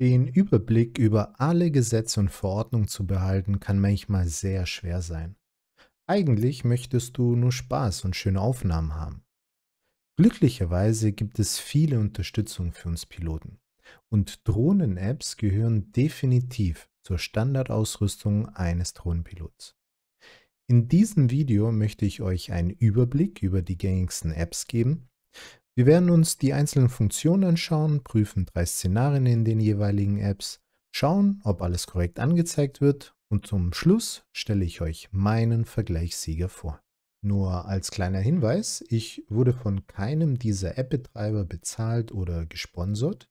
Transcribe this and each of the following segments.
Den Überblick über alle Gesetze und Verordnungen zu behalten, kann manchmal sehr schwer sein. Eigentlich möchtest du nur Spaß und schöne Aufnahmen haben. Glücklicherweise gibt es viele Unterstützung für uns Piloten. Und Drohnen-Apps gehören definitiv zur Standardausrüstung eines Drohnenpilots. In diesem Video möchte ich euch einen Überblick über die gängigsten Apps geben, wir werden uns die einzelnen Funktionen anschauen, prüfen drei Szenarien in den jeweiligen Apps, schauen, ob alles korrekt angezeigt wird und zum Schluss stelle ich euch meinen Vergleichssieger vor. Nur als kleiner Hinweis, ich wurde von keinem dieser App-Betreiber bezahlt oder gesponsert.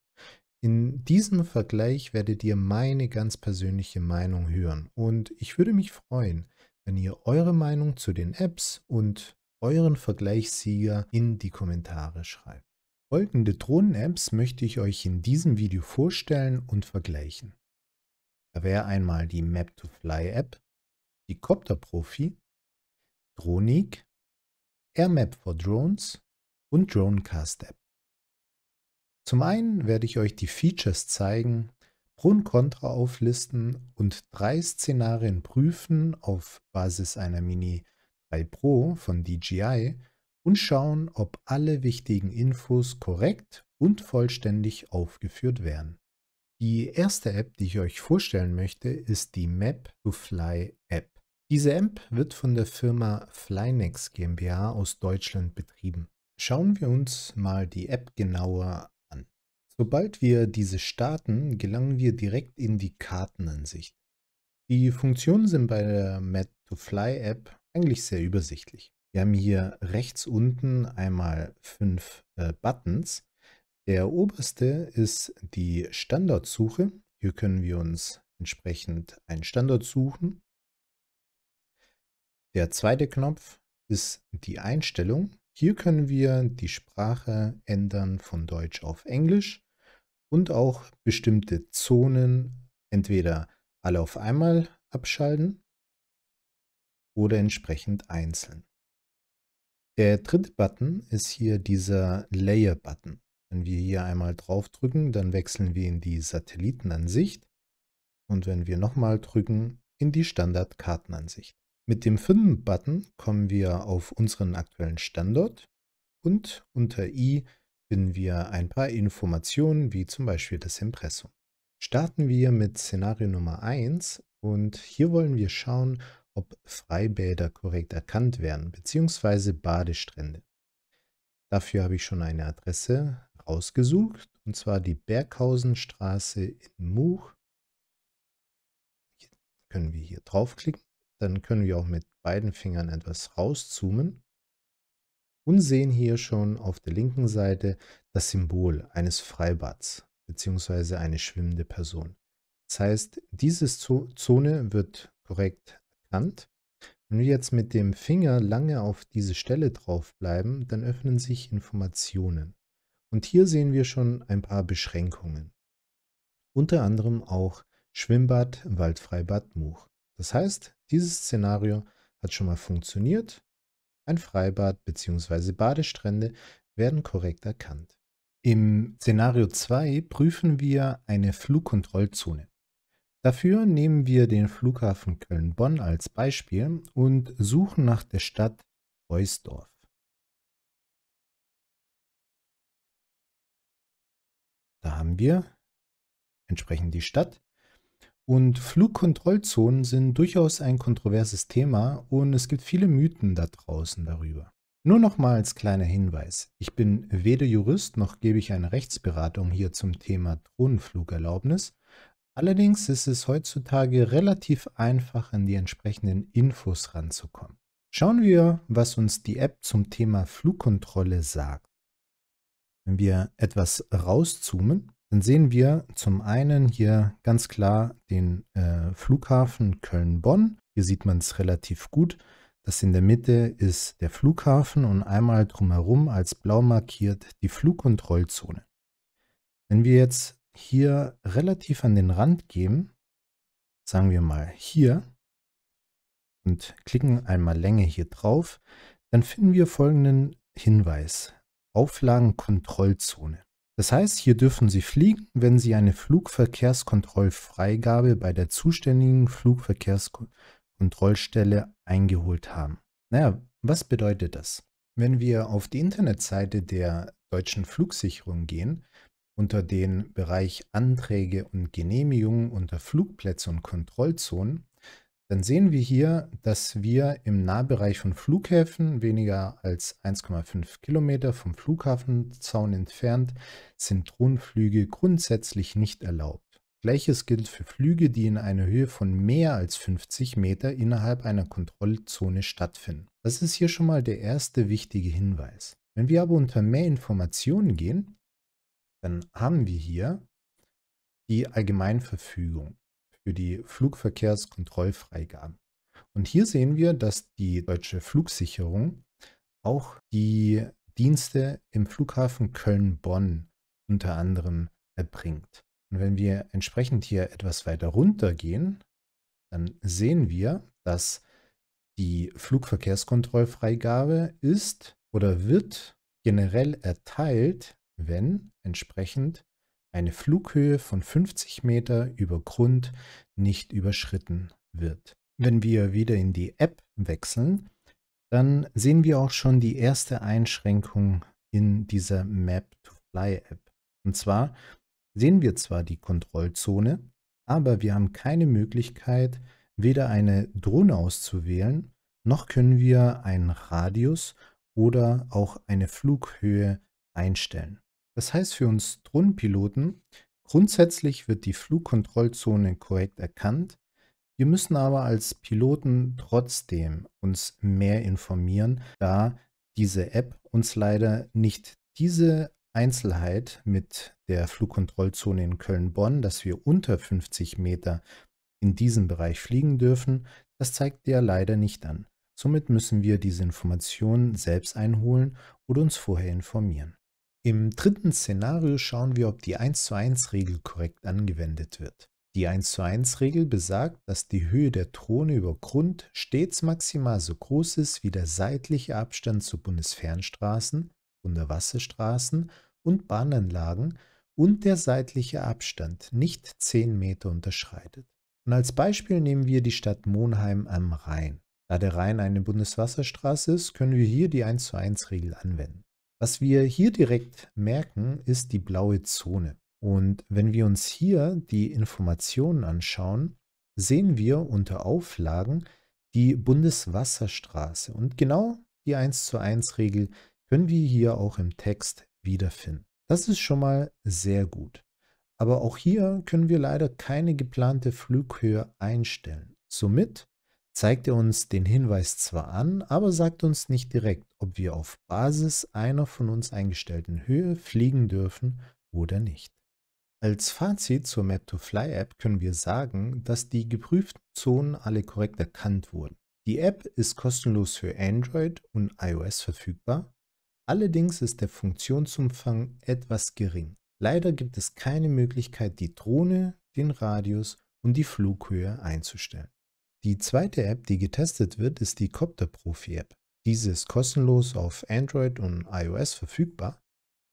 In diesem Vergleich werdet ihr meine ganz persönliche Meinung hören und ich würde mich freuen, wenn ihr eure Meinung zu den Apps und euren Vergleichssieger in die Kommentare schreibt. Folgende Drohnen-Apps möchte ich euch in diesem Video vorstellen und vergleichen. Da wäre einmal die map 2 fly app die Copter Profi, Dronik, AirMap for Drones und Dronecast-App. Zum einen werde ich euch die Features zeigen, Pro und Contra auflisten und drei Szenarien prüfen auf Basis einer Mini- app bei Pro von DJI und schauen, ob alle wichtigen Infos korrekt und vollständig aufgeführt werden. Die erste App, die ich euch vorstellen möchte, ist die Map to Fly App. Diese App wird von der Firma Flynex GmbH aus Deutschland betrieben. Schauen wir uns mal die App genauer an. Sobald wir diese starten, gelangen wir direkt in die Kartenansicht. Die Funktionen sind bei der Map to Fly App eigentlich sehr übersichtlich. Wir haben hier rechts unten einmal fünf äh, Buttons. Der oberste ist die Standardsuche. Hier können wir uns entsprechend einen Standard suchen. Der zweite Knopf ist die Einstellung. Hier können wir die Sprache ändern von Deutsch auf Englisch und auch bestimmte Zonen entweder alle auf einmal abschalten oder entsprechend einzeln. Der dritte Button ist hier dieser Layer-Button. Wenn wir hier einmal drauf drücken, dann wechseln wir in die Satellitenansicht und wenn wir nochmal drücken, in die Standardkartenansicht. Mit dem fünften Button kommen wir auf unseren aktuellen Standort und unter i finden wir ein paar Informationen, wie zum Beispiel das Impressum. Starten wir mit Szenario Nummer 1 und hier wollen wir schauen, ob Freibäder korrekt erkannt werden, beziehungsweise Badestrände. Dafür habe ich schon eine Adresse rausgesucht, und zwar die Berghausenstraße in Much. Hier können wir hier draufklicken, dann können wir auch mit beiden Fingern etwas rauszoomen und sehen hier schon auf der linken Seite das Symbol eines Freibads beziehungsweise eine schwimmende Person. Das heißt, diese Zone wird korrekt Hand. Wenn wir jetzt mit dem Finger lange auf diese Stelle drauf bleiben, dann öffnen sich Informationen. Und hier sehen wir schon ein paar Beschränkungen. Unter anderem auch Schwimmbad, Waldfreibad, Much. Das heißt, dieses Szenario hat schon mal funktioniert. Ein Freibad bzw. Badestrände werden korrekt erkannt. Im Szenario 2 prüfen wir eine Flugkontrollzone. Dafür nehmen wir den Flughafen Köln-Bonn als Beispiel und suchen nach der Stadt Reusdorf. Da haben wir entsprechend die Stadt. Und Flugkontrollzonen sind durchaus ein kontroverses Thema und es gibt viele Mythen da draußen darüber. Nur nochmal als kleiner Hinweis. Ich bin weder Jurist noch gebe ich eine Rechtsberatung hier zum Thema Drohnenflugerlaubnis. Allerdings ist es heutzutage relativ einfach, an die entsprechenden Infos ranzukommen. Schauen wir, was uns die App zum Thema Flugkontrolle sagt. Wenn wir etwas rauszoomen, dann sehen wir zum einen hier ganz klar den äh, Flughafen Köln-Bonn. Hier sieht man es relativ gut. Das in der Mitte ist der Flughafen und einmal drumherum als blau markiert die Flugkontrollzone. Wenn wir jetzt hier relativ an den Rand geben, sagen wir mal hier, und klicken einmal Länge hier drauf, dann finden wir folgenden Hinweis. Auflagenkontrollzone. Das heißt, hier dürfen Sie fliegen, wenn Sie eine Flugverkehrskontrollfreigabe bei der zuständigen Flugverkehrskontrollstelle eingeholt haben. Naja, was bedeutet das? Wenn wir auf die Internetseite der deutschen Flugsicherung gehen, unter den Bereich Anträge und Genehmigungen unter Flugplätze und Kontrollzonen, dann sehen wir hier, dass wir im Nahbereich von Flughäfen, weniger als 1,5 Kilometer vom Flughafenzaun entfernt, sind Drohnenflüge grundsätzlich nicht erlaubt. Gleiches gilt für Flüge, die in einer Höhe von mehr als 50 Meter innerhalb einer Kontrollzone stattfinden. Das ist hier schon mal der erste wichtige Hinweis. Wenn wir aber unter mehr Informationen gehen, dann haben wir hier die Allgemeinverfügung für die Flugverkehrskontrollfreigaben. Und hier sehen wir, dass die deutsche Flugsicherung auch die Dienste im Flughafen Köln-Bonn unter anderem erbringt. Und wenn wir entsprechend hier etwas weiter runter gehen, dann sehen wir, dass die Flugverkehrskontrollfreigabe ist oder wird generell erteilt wenn entsprechend eine Flughöhe von 50 Meter über Grund nicht überschritten wird. Wenn wir wieder in die App wechseln, dann sehen wir auch schon die erste Einschränkung in dieser Map-to-Fly-App. Und zwar sehen wir zwar die Kontrollzone, aber wir haben keine Möglichkeit, weder eine Drohne auszuwählen, noch können wir einen Radius oder auch eine Flughöhe einstellen. Das heißt für uns Drohnenpiloten, grundsätzlich wird die Flugkontrollzone korrekt erkannt. Wir müssen aber als Piloten trotzdem uns mehr informieren, da diese App uns leider nicht diese Einzelheit mit der Flugkontrollzone in Köln-Bonn, dass wir unter 50 Meter in diesem Bereich fliegen dürfen, das zeigt der leider nicht an. Somit müssen wir diese Informationen selbst einholen oder uns vorher informieren. Im dritten Szenario schauen wir, ob die 1 zu 1 Regel korrekt angewendet wird. Die 1 zu 1 Regel besagt, dass die Höhe der Drohne über Grund stets maximal so groß ist wie der seitliche Abstand zu Bundesfernstraßen, Unterwasserstraßen und Bahnanlagen und der seitliche Abstand nicht 10 Meter unterschreitet. Und als Beispiel nehmen wir die Stadt Monheim am Rhein. Da der Rhein eine Bundeswasserstraße ist, können wir hier die 1 zu 1 Regel anwenden. Was wir hier direkt merken, ist die blaue Zone. Und wenn wir uns hier die Informationen anschauen, sehen wir unter Auflagen die Bundeswasserstraße. Und genau die 1 zu 1 Regel können wir hier auch im Text wiederfinden. Das ist schon mal sehr gut. Aber auch hier können wir leider keine geplante Flughöhe einstellen. Somit zeigt er uns den Hinweis zwar an, aber sagt uns nicht direkt, ob wir auf Basis einer von uns eingestellten Höhe fliegen dürfen oder nicht. Als Fazit zur map 2 fly app können wir sagen, dass die geprüften Zonen alle korrekt erkannt wurden. Die App ist kostenlos für Android und iOS verfügbar, allerdings ist der Funktionsumfang etwas gering. Leider gibt es keine Möglichkeit, die Drohne, den Radius und die Flughöhe einzustellen. Die zweite App, die getestet wird, ist die Copter Profi App. Diese ist kostenlos auf Android und iOS verfügbar.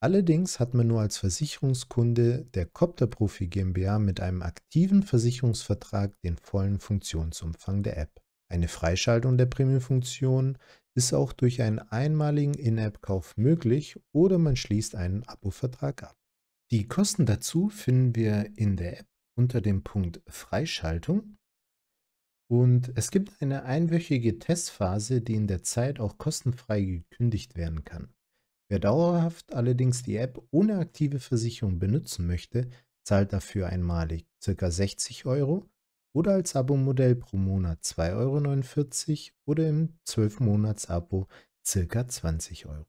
Allerdings hat man nur als Versicherungskunde der Copter Profi GmbH mit einem aktiven Versicherungsvertrag den vollen Funktionsumfang der App. Eine Freischaltung der Premium-Funktion ist auch durch einen einmaligen In-App-Kauf möglich oder man schließt einen Abo-Vertrag ab. Die Kosten dazu finden wir in der App unter dem Punkt Freischaltung und es gibt eine einwöchige Testphase, die in der Zeit auch kostenfrei gekündigt werden kann. Wer dauerhaft allerdings die App ohne aktive Versicherung benutzen möchte, zahlt dafür einmalig ca. 60 Euro oder als Abo-Modell pro Monat 2,49 Euro oder im 12-Monats-Abo ca. 20 Euro.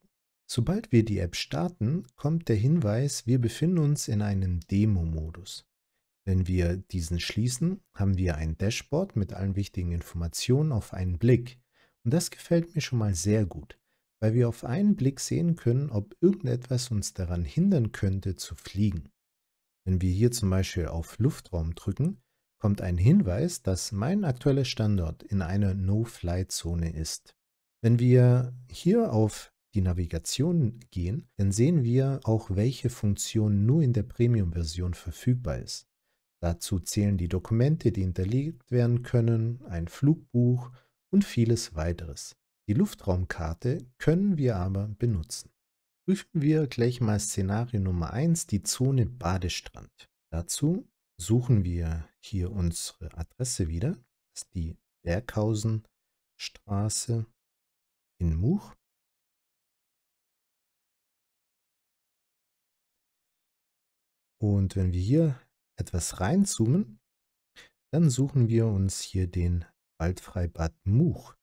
Sobald wir die App starten, kommt der Hinweis, wir befinden uns in einem Demo-Modus. Wenn wir diesen schließen, haben wir ein Dashboard mit allen wichtigen Informationen auf einen Blick. Und das gefällt mir schon mal sehr gut, weil wir auf einen Blick sehen können, ob irgendetwas uns daran hindern könnte zu fliegen. Wenn wir hier zum Beispiel auf Luftraum drücken, kommt ein Hinweis, dass mein aktueller Standort in einer No-Fly-Zone ist. Wenn wir hier auf die Navigation gehen, dann sehen wir auch, welche Funktion nur in der Premium-Version verfügbar ist. Dazu zählen die Dokumente, die hinterlegt werden können, ein Flugbuch und vieles weiteres. Die Luftraumkarte können wir aber benutzen. Prüfen wir gleich mal Szenario Nummer 1, die Zone Badestrand. Dazu suchen wir hier unsere Adresse wieder. Das ist die Berghausenstraße in Much. Und wenn wir hier etwas reinzoomen, dann suchen wir uns hier den Waldfreibad Much.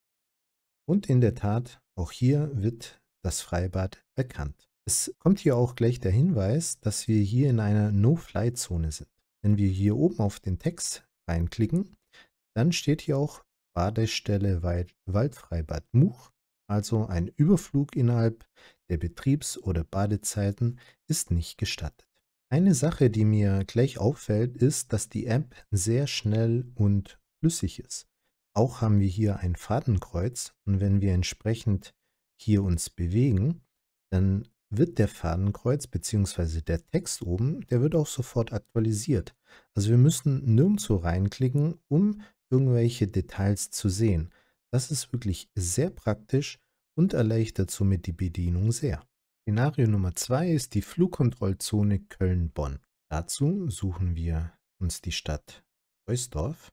Und in der Tat, auch hier wird das Freibad erkannt. Es kommt hier auch gleich der Hinweis, dass wir hier in einer No-Fly-Zone sind. Wenn wir hier oben auf den Text reinklicken, dann steht hier auch Badestelle Waldfreibad Much, also ein Überflug innerhalb der Betriebs- oder Badezeiten ist nicht gestattet. Eine Sache, die mir gleich auffällt, ist, dass die App sehr schnell und flüssig ist. Auch haben wir hier ein Fadenkreuz und wenn wir entsprechend hier uns bewegen, dann wird der Fadenkreuz bzw. der Text oben, der wird auch sofort aktualisiert. Also wir müssen nirgendwo reinklicken, um irgendwelche Details zu sehen. Das ist wirklich sehr praktisch und erleichtert somit die Bedienung sehr. Szenario Nummer 2 ist die Flugkontrollzone Köln-Bonn. Dazu suchen wir uns die Stadt Oisdorf.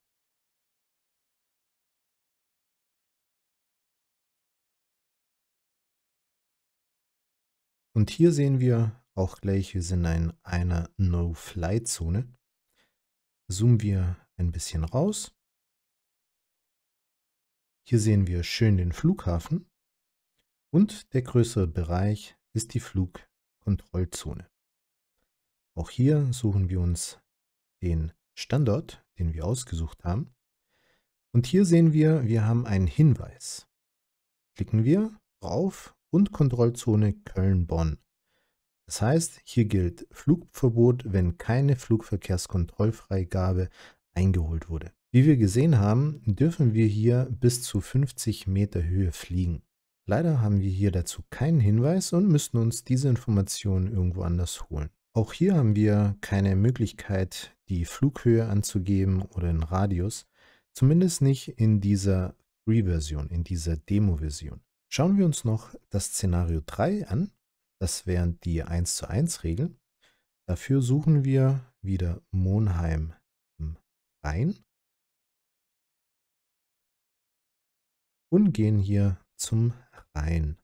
Und hier sehen wir auch gleich, wir sind in einer No-Fly-Zone. Zoomen wir ein bisschen raus. Hier sehen wir schön den Flughafen und der größere Bereich ist die Flugkontrollzone. Auch hier suchen wir uns den Standort, den wir ausgesucht haben. Und hier sehen wir, wir haben einen Hinweis. Klicken wir drauf und Kontrollzone Köln-Bonn. Das heißt, hier gilt Flugverbot, wenn keine Flugverkehrskontrollfreigabe eingeholt wurde. Wie wir gesehen haben, dürfen wir hier bis zu 50 Meter Höhe fliegen. Leider haben wir hier dazu keinen Hinweis und müssen uns diese Informationen irgendwo anders holen. Auch hier haben wir keine Möglichkeit, die Flughöhe anzugeben oder den Radius, zumindest nicht in dieser Free-Version, in dieser Demo-Version. Schauen wir uns noch das Szenario 3 an, das wären die 1 zu 1 Regel. Dafür suchen wir wieder Monheim rein und gehen hier zum ein.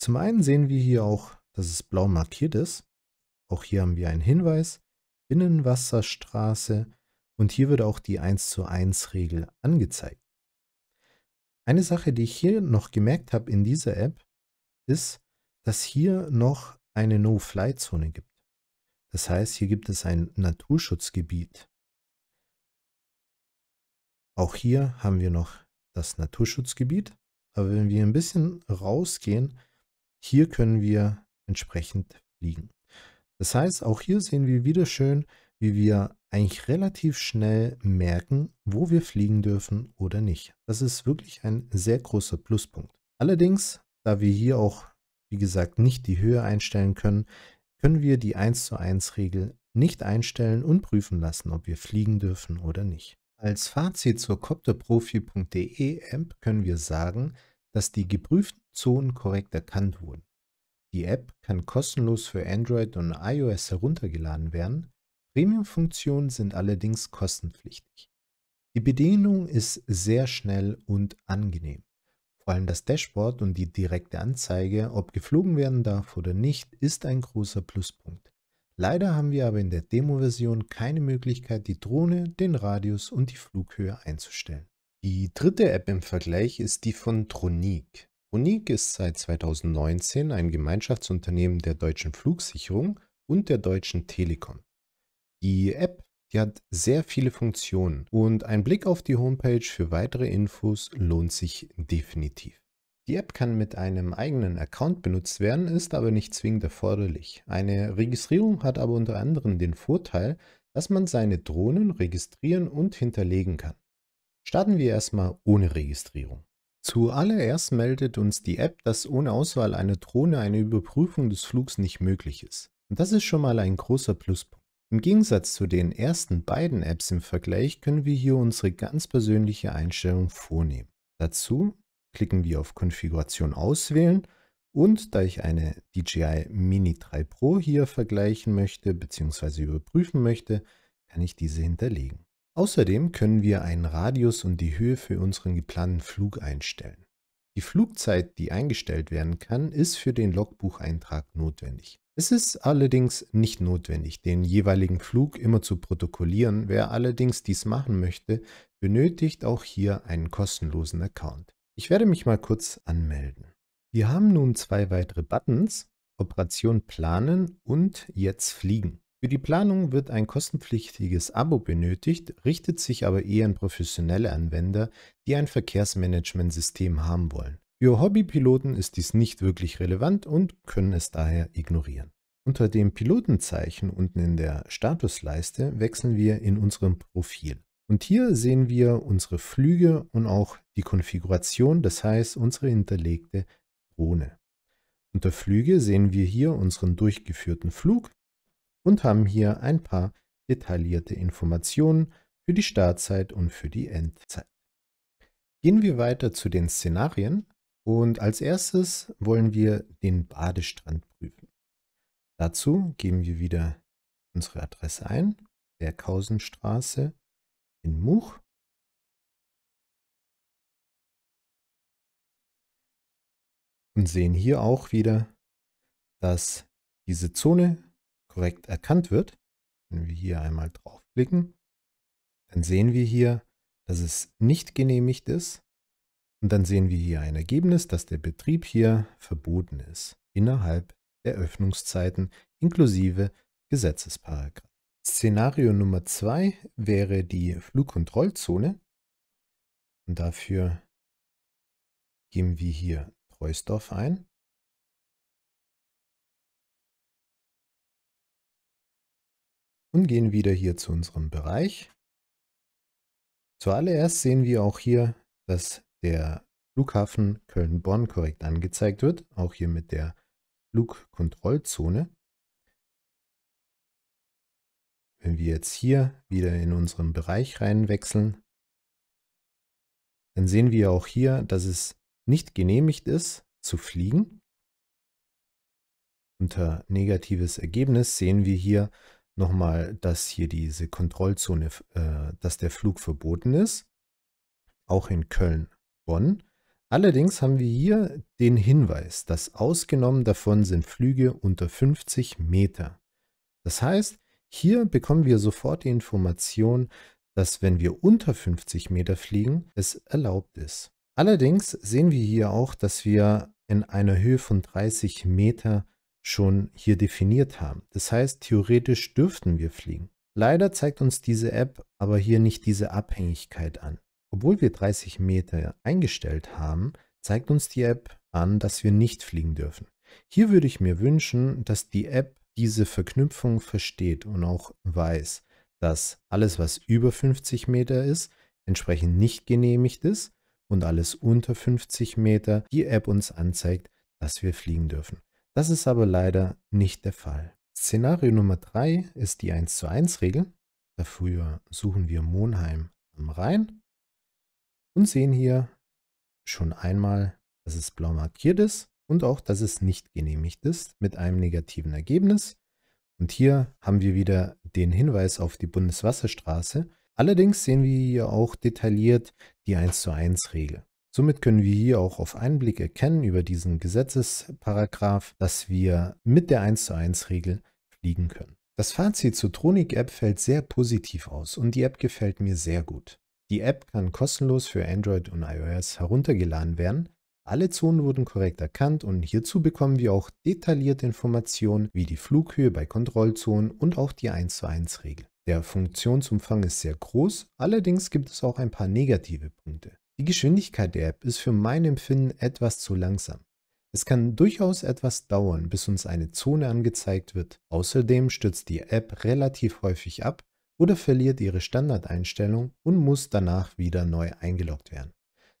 Zum einen sehen wir hier auch, dass es blau markiert ist. Auch hier haben wir einen Hinweis, Binnenwasserstraße und hier wird auch die 1 zu 1 Regel angezeigt. Eine Sache, die ich hier noch gemerkt habe in dieser App, ist, dass hier noch eine No-Fly-Zone gibt. Das heißt, hier gibt es ein Naturschutzgebiet. Auch hier haben wir noch das Naturschutzgebiet. Aber wenn wir ein bisschen rausgehen, hier können wir entsprechend fliegen. Das heißt, auch hier sehen wir wieder schön, wie wir eigentlich relativ schnell merken, wo wir fliegen dürfen oder nicht. Das ist wirklich ein sehr großer Pluspunkt. Allerdings, da wir hier auch, wie gesagt, nicht die Höhe einstellen können, können wir die 1 zu 1 Regel nicht einstellen und prüfen lassen, ob wir fliegen dürfen oder nicht. Als Fazit zur copterprofi.de App können wir sagen, dass die geprüften Zonen korrekt erkannt wurden. Die App kann kostenlos für Android und iOS heruntergeladen werden, Premium-Funktionen sind allerdings kostenpflichtig. Die Bedienung ist sehr schnell und angenehm. Vor allem das Dashboard und die direkte Anzeige, ob geflogen werden darf oder nicht, ist ein großer Pluspunkt. Leider haben wir aber in der Demo-Version keine Möglichkeit, die Drohne, den Radius und die Flughöhe einzustellen. Die dritte App im Vergleich ist die von Tronic. Tronic ist seit 2019 ein Gemeinschaftsunternehmen der deutschen Flugsicherung und der deutschen Telekom. Die App die hat sehr viele Funktionen und ein Blick auf die Homepage für weitere Infos lohnt sich definitiv. Die App kann mit einem eigenen Account benutzt werden, ist aber nicht zwingend erforderlich. Eine Registrierung hat aber unter anderem den Vorteil, dass man seine Drohnen registrieren und hinterlegen kann. Starten wir erstmal ohne Registrierung. Zuallererst meldet uns die App, dass ohne Auswahl einer Drohne eine Überprüfung des Flugs nicht möglich ist. Und das ist schon mal ein großer Pluspunkt. Im Gegensatz zu den ersten beiden Apps im Vergleich können wir hier unsere ganz persönliche Einstellung vornehmen. Dazu klicken wir auf Konfiguration auswählen. Und da ich eine DJI Mini 3 Pro hier vergleichen möchte bzw. überprüfen möchte, kann ich diese hinterlegen. Außerdem können wir einen Radius und die Höhe für unseren geplanten Flug einstellen. Die Flugzeit, die eingestellt werden kann, ist für den Logbucheintrag notwendig. Es ist allerdings nicht notwendig, den jeweiligen Flug immer zu protokollieren. Wer allerdings dies machen möchte, benötigt auch hier einen kostenlosen Account. Ich werde mich mal kurz anmelden. Wir haben nun zwei weitere Buttons, Operation Planen und Jetzt Fliegen. Für die Planung wird ein kostenpflichtiges Abo benötigt, richtet sich aber eher an professionelle Anwender, die ein Verkehrsmanagementsystem haben wollen. Für Hobbypiloten ist dies nicht wirklich relevant und können es daher ignorieren. Unter dem Pilotenzeichen unten in der Statusleiste wechseln wir in unserem Profil. Und hier sehen wir unsere Flüge und auch die Konfiguration, das heißt unsere hinterlegte Drohne. Unter Flüge sehen wir hier unseren durchgeführten Flug und haben hier ein paar detaillierte Informationen für die Startzeit und für die Endzeit. Gehen wir weiter zu den Szenarien und als erstes wollen wir den Badestrand prüfen. Dazu geben wir wieder unsere Adresse ein, Berghausenstraße in Much und sehen hier auch wieder, dass diese Zone korrekt erkannt wird. Wenn wir hier einmal draufklicken, dann sehen wir hier, dass es nicht genehmigt ist. Und dann sehen wir hier ein Ergebnis, dass der Betrieb hier verboten ist, innerhalb der Öffnungszeiten inklusive Gesetzesparagraph. Szenario Nummer 2 wäre die Flugkontrollzone. Und dafür geben wir hier Reusdorf ein und gehen wieder hier zu unserem Bereich. Zuallererst sehen wir auch hier, dass der Flughafen Köln-Bonn korrekt angezeigt wird, auch hier mit der Flugkontrollzone. Wenn wir jetzt hier wieder in unseren Bereich reinwechseln, dann sehen wir auch hier, dass es nicht genehmigt ist, zu fliegen. Unter negatives Ergebnis sehen wir hier nochmal, dass hier diese Kontrollzone, äh, dass der Flug verboten ist, auch in Köln-Bonn. Allerdings haben wir hier den Hinweis, dass ausgenommen davon sind Flüge unter 50 Meter. Das heißt, hier bekommen wir sofort die Information, dass wenn wir unter 50 Meter fliegen, es erlaubt ist. Allerdings sehen wir hier auch, dass wir in einer Höhe von 30 Meter schon hier definiert haben. Das heißt, theoretisch dürften wir fliegen. Leider zeigt uns diese App aber hier nicht diese Abhängigkeit an. Obwohl wir 30 Meter eingestellt haben, zeigt uns die App an, dass wir nicht fliegen dürfen. Hier würde ich mir wünschen, dass die App diese Verknüpfung versteht und auch weiß, dass alles, was über 50 Meter ist, entsprechend nicht genehmigt ist und alles unter 50 Meter die App uns anzeigt, dass wir fliegen dürfen. Das ist aber leider nicht der Fall. Szenario Nummer 3 ist die 1 zu 1 Regel. Dafür suchen wir Monheim am Rhein und sehen hier schon einmal, dass es blau markiert ist und auch, dass es nicht genehmigt ist mit einem negativen Ergebnis. Und hier haben wir wieder den Hinweis auf die Bundeswasserstraße Allerdings sehen wir hier auch detailliert die 1 zu 1 Regel. Somit können wir hier auch auf einen Blick erkennen über diesen Gesetzesparagraph, dass wir mit der 1 zu 1 Regel fliegen können. Das Fazit zur Tronic App fällt sehr positiv aus und die App gefällt mir sehr gut. Die App kann kostenlos für Android und iOS heruntergeladen werden. Alle Zonen wurden korrekt erkannt und hierzu bekommen wir auch detaillierte Informationen wie die Flughöhe bei Kontrollzonen und auch die 1 zu 1 Regel. Der Funktionsumfang ist sehr groß, allerdings gibt es auch ein paar negative Punkte. Die Geschwindigkeit der App ist für mein Empfinden etwas zu langsam. Es kann durchaus etwas dauern, bis uns eine Zone angezeigt wird. Außerdem stürzt die App relativ häufig ab oder verliert ihre Standardeinstellung und muss danach wieder neu eingeloggt werden.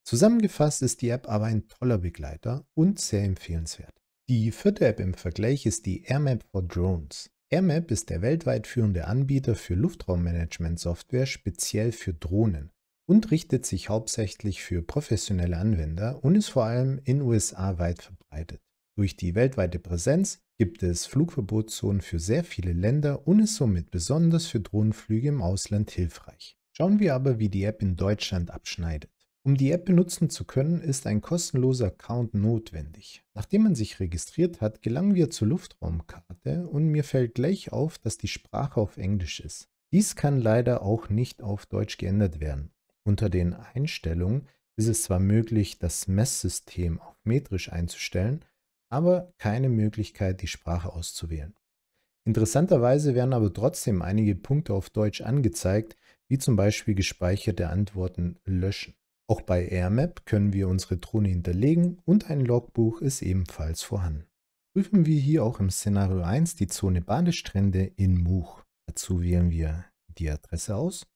Zusammengefasst ist die App aber ein toller Begleiter und sehr empfehlenswert. Die vierte App im Vergleich ist die AirMap for Drones. AirMap ist der weltweit führende Anbieter für Luftraummanagement-Software speziell für Drohnen und richtet sich hauptsächlich für professionelle Anwender und ist vor allem in USA weit verbreitet. Durch die weltweite Präsenz gibt es Flugverbotszonen für sehr viele Länder und ist somit besonders für Drohnenflüge im Ausland hilfreich. Schauen wir aber, wie die App in Deutschland abschneidet. Um die App benutzen zu können, ist ein kostenloser Account notwendig. Nachdem man sich registriert hat, gelangen wir zur Luftraumkarte und mir fällt gleich auf, dass die Sprache auf Englisch ist. Dies kann leider auch nicht auf Deutsch geändert werden. Unter den Einstellungen ist es zwar möglich, das Messsystem auf metrisch einzustellen, aber keine Möglichkeit, die Sprache auszuwählen. Interessanterweise werden aber trotzdem einige Punkte auf Deutsch angezeigt, wie zum Beispiel gespeicherte Antworten löschen. Auch bei AirMap können wir unsere Drohne hinterlegen und ein Logbuch ist ebenfalls vorhanden. Prüfen wir hier auch im Szenario 1 die Zone Badestrände in Much. Dazu wählen wir die Adresse aus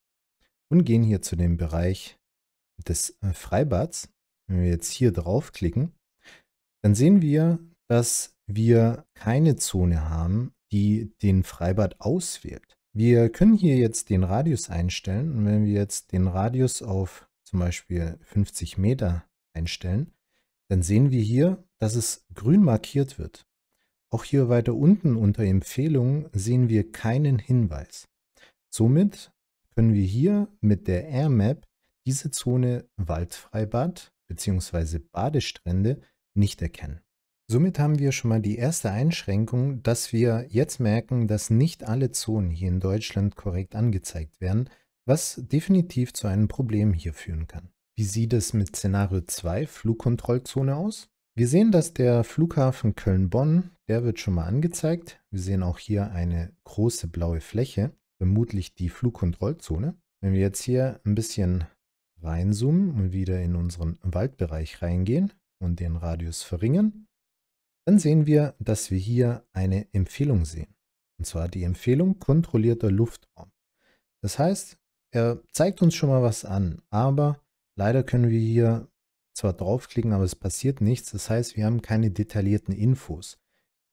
und gehen hier zu dem Bereich des äh, Freibads. Wenn wir jetzt hier draufklicken, dann sehen wir, dass wir keine Zone haben, die den Freibad auswählt. Wir können hier jetzt den Radius einstellen und wenn wir jetzt den Radius auf zum Beispiel 50 Meter einstellen, dann sehen wir hier, dass es grün markiert wird. Auch hier weiter unten unter Empfehlungen sehen wir keinen Hinweis. Somit können wir hier mit der AirMap diese Zone Waldfreibad bzw. Badestrände nicht erkennen. Somit haben wir schon mal die erste Einschränkung, dass wir jetzt merken, dass nicht alle Zonen hier in Deutschland korrekt angezeigt werden, was definitiv zu einem Problem hier führen kann. Wie sieht es mit Szenario 2 Flugkontrollzone aus? Wir sehen, dass der Flughafen Köln-Bonn, der wird schon mal angezeigt. Wir sehen auch hier eine große blaue Fläche, vermutlich die Flugkontrollzone. Wenn wir jetzt hier ein bisschen reinzoomen und wieder in unseren Waldbereich reingehen und den Radius verringern, dann sehen wir, dass wir hier eine Empfehlung sehen. Und zwar die Empfehlung kontrollierter Luftraum. Das heißt, er zeigt uns schon mal was an, aber leider können wir hier zwar draufklicken, aber es passiert nichts. Das heißt, wir haben keine detaillierten Infos.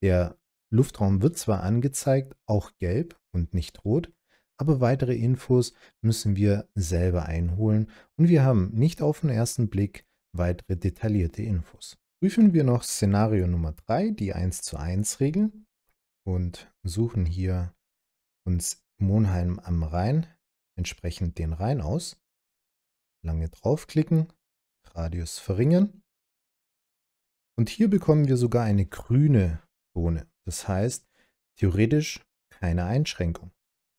Der Luftraum wird zwar angezeigt, auch gelb und nicht rot, aber weitere Infos müssen wir selber einholen und wir haben nicht auf den ersten Blick weitere detaillierte Infos. Prüfen wir noch Szenario Nummer 3, die 1 zu 1 Regel und suchen hier uns Monheim am Rhein entsprechend den Reihen aus. Lange draufklicken, Radius verringern. Und hier bekommen wir sogar eine grüne Zone. Das heißt, theoretisch keine Einschränkung.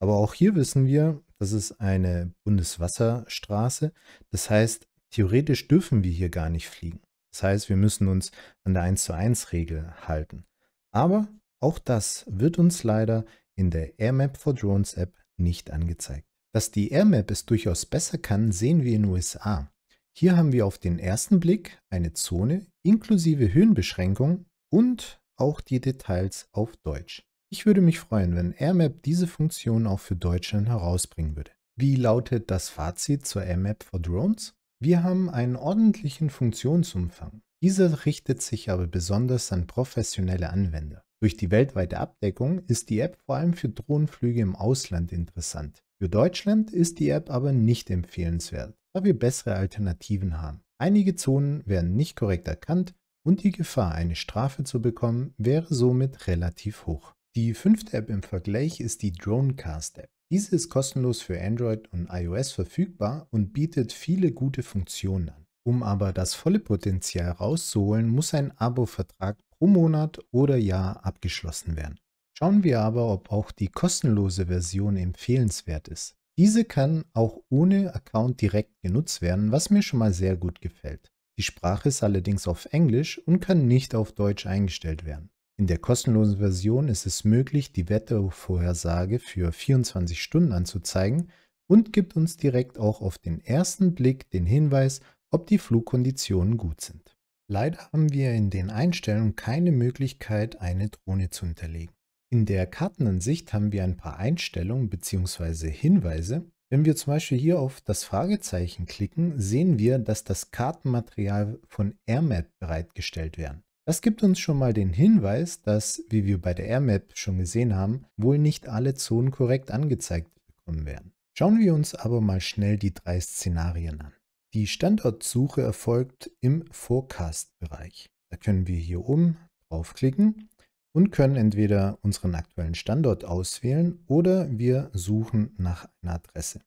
Aber auch hier wissen wir, das ist eine Bundeswasserstraße. Das heißt, theoretisch dürfen wir hier gar nicht fliegen. Das heißt, wir müssen uns an der 1 zu 1 Regel halten. Aber auch das wird uns leider in der AirMap for Drones App nicht angezeigt. Dass die AirMap es durchaus besser kann, sehen wir in den USA. Hier haben wir auf den ersten Blick eine Zone inklusive Höhenbeschränkung und auch die Details auf Deutsch. Ich würde mich freuen, wenn AirMap diese Funktion auch für Deutschland herausbringen würde. Wie lautet das Fazit zur AirMap for Drones? Wir haben einen ordentlichen Funktionsumfang. Dieser richtet sich aber besonders an professionelle Anwender. Durch die weltweite Abdeckung ist die App vor allem für Drohnenflüge im Ausland interessant. Für Deutschland ist die App aber nicht empfehlenswert, da wir bessere Alternativen haben. Einige Zonen werden nicht korrekt erkannt und die Gefahr, eine Strafe zu bekommen, wäre somit relativ hoch. Die fünfte App im Vergleich ist die Dronecast App. Diese ist kostenlos für Android und iOS verfügbar und bietet viele gute Funktionen an. Um aber das volle Potenzial rauszuholen, muss ein Abo-Vertrag pro Monat oder Jahr abgeschlossen werden. Schauen wir aber, ob auch die kostenlose Version empfehlenswert ist. Diese kann auch ohne Account direkt genutzt werden, was mir schon mal sehr gut gefällt. Die Sprache ist allerdings auf Englisch und kann nicht auf Deutsch eingestellt werden. In der kostenlosen Version ist es möglich, die Wettervorhersage für 24 Stunden anzuzeigen und gibt uns direkt auch auf den ersten Blick den Hinweis, ob die Flugkonditionen gut sind. Leider haben wir in den Einstellungen keine Möglichkeit, eine Drohne zu hinterlegen. In der Kartenansicht haben wir ein paar Einstellungen bzw. Hinweise. Wenn wir zum Beispiel hier auf das Fragezeichen klicken, sehen wir, dass das Kartenmaterial von AirMap bereitgestellt werden. Das gibt uns schon mal den Hinweis, dass, wie wir bei der AirMap schon gesehen haben, wohl nicht alle Zonen korrekt angezeigt bekommen werden. Schauen wir uns aber mal schnell die drei Szenarien an. Die Standortsuche erfolgt im Forecast-Bereich. Da können wir hier oben draufklicken und können entweder unseren aktuellen Standort auswählen oder wir suchen nach einer Adresse.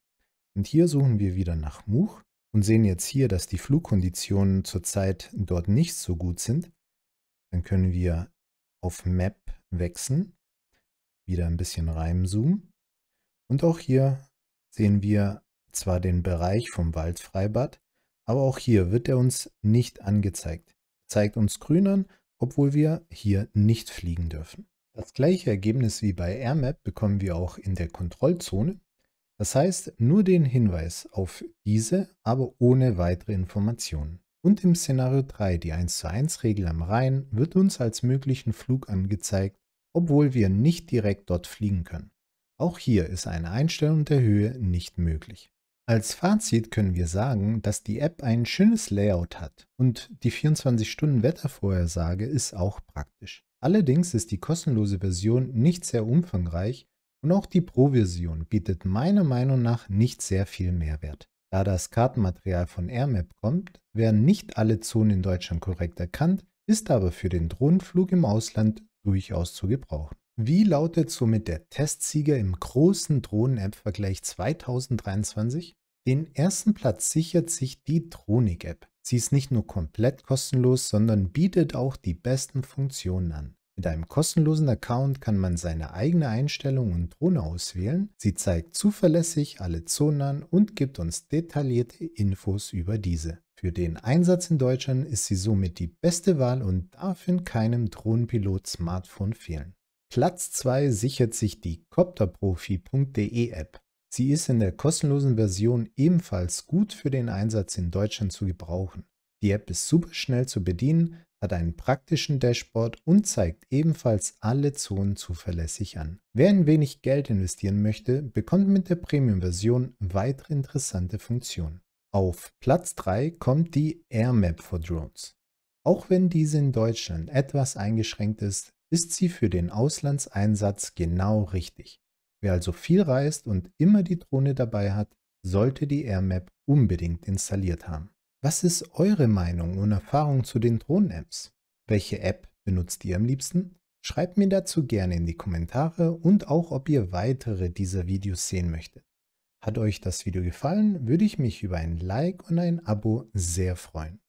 Und hier suchen wir wieder nach Much und sehen jetzt hier, dass die Flugkonditionen zurzeit dort nicht so gut sind. Dann können wir auf Map wechseln, wieder ein bisschen reinzoomen. Und auch hier sehen wir zwar den Bereich vom Waldfreibad, aber auch hier wird er uns nicht angezeigt. Er zeigt uns grün an obwohl wir hier nicht fliegen dürfen. Das gleiche Ergebnis wie bei AirMap bekommen wir auch in der Kontrollzone. Das heißt, nur den Hinweis auf diese, aber ohne weitere Informationen. Und im Szenario 3, die 1 zu 1 Regel am Rhein, wird uns als möglichen Flug angezeigt, obwohl wir nicht direkt dort fliegen können. Auch hier ist eine Einstellung der Höhe nicht möglich. Als Fazit können wir sagen, dass die App ein schönes Layout hat und die 24-Stunden-Wettervorhersage ist auch praktisch. Allerdings ist die kostenlose Version nicht sehr umfangreich und auch die Pro-Version bietet meiner Meinung nach nicht sehr viel Mehrwert. Da das Kartenmaterial von AirMap kommt, werden nicht alle Zonen in Deutschland korrekt erkannt, ist aber für den Drohnenflug im Ausland durchaus zu gebrauchen. Wie lautet somit der Testsieger im großen Drohnen-App-Vergleich 2023? Den ersten Platz sichert sich die Dronik-App. Sie ist nicht nur komplett kostenlos, sondern bietet auch die besten Funktionen an. Mit einem kostenlosen Account kann man seine eigene Einstellung und Drohne auswählen. Sie zeigt zuverlässig alle Zonen an und gibt uns detaillierte Infos über diese. Für den Einsatz in Deutschland ist sie somit die beste Wahl und darf in keinem Drohnenpilot-Smartphone fehlen. Platz 2 sichert sich die copterprofi.de App. Sie ist in der kostenlosen Version ebenfalls gut für den Einsatz in Deutschland zu gebrauchen. Die App ist super schnell zu bedienen, hat einen praktischen Dashboard und zeigt ebenfalls alle Zonen zuverlässig an. Wer ein wenig Geld investieren möchte, bekommt mit der Premium-Version weitere interessante Funktionen. Auf Platz 3 kommt die AirMap for Drones. Auch wenn diese in Deutschland etwas eingeschränkt ist, ist sie für den Auslandseinsatz genau richtig. Wer also viel reist und immer die Drohne dabei hat, sollte die AirMap unbedingt installiert haben. Was ist eure Meinung und Erfahrung zu den Drohnen-Apps? Welche App benutzt ihr am liebsten? Schreibt mir dazu gerne in die Kommentare und auch, ob ihr weitere dieser Videos sehen möchtet. Hat euch das Video gefallen, würde ich mich über ein Like und ein Abo sehr freuen.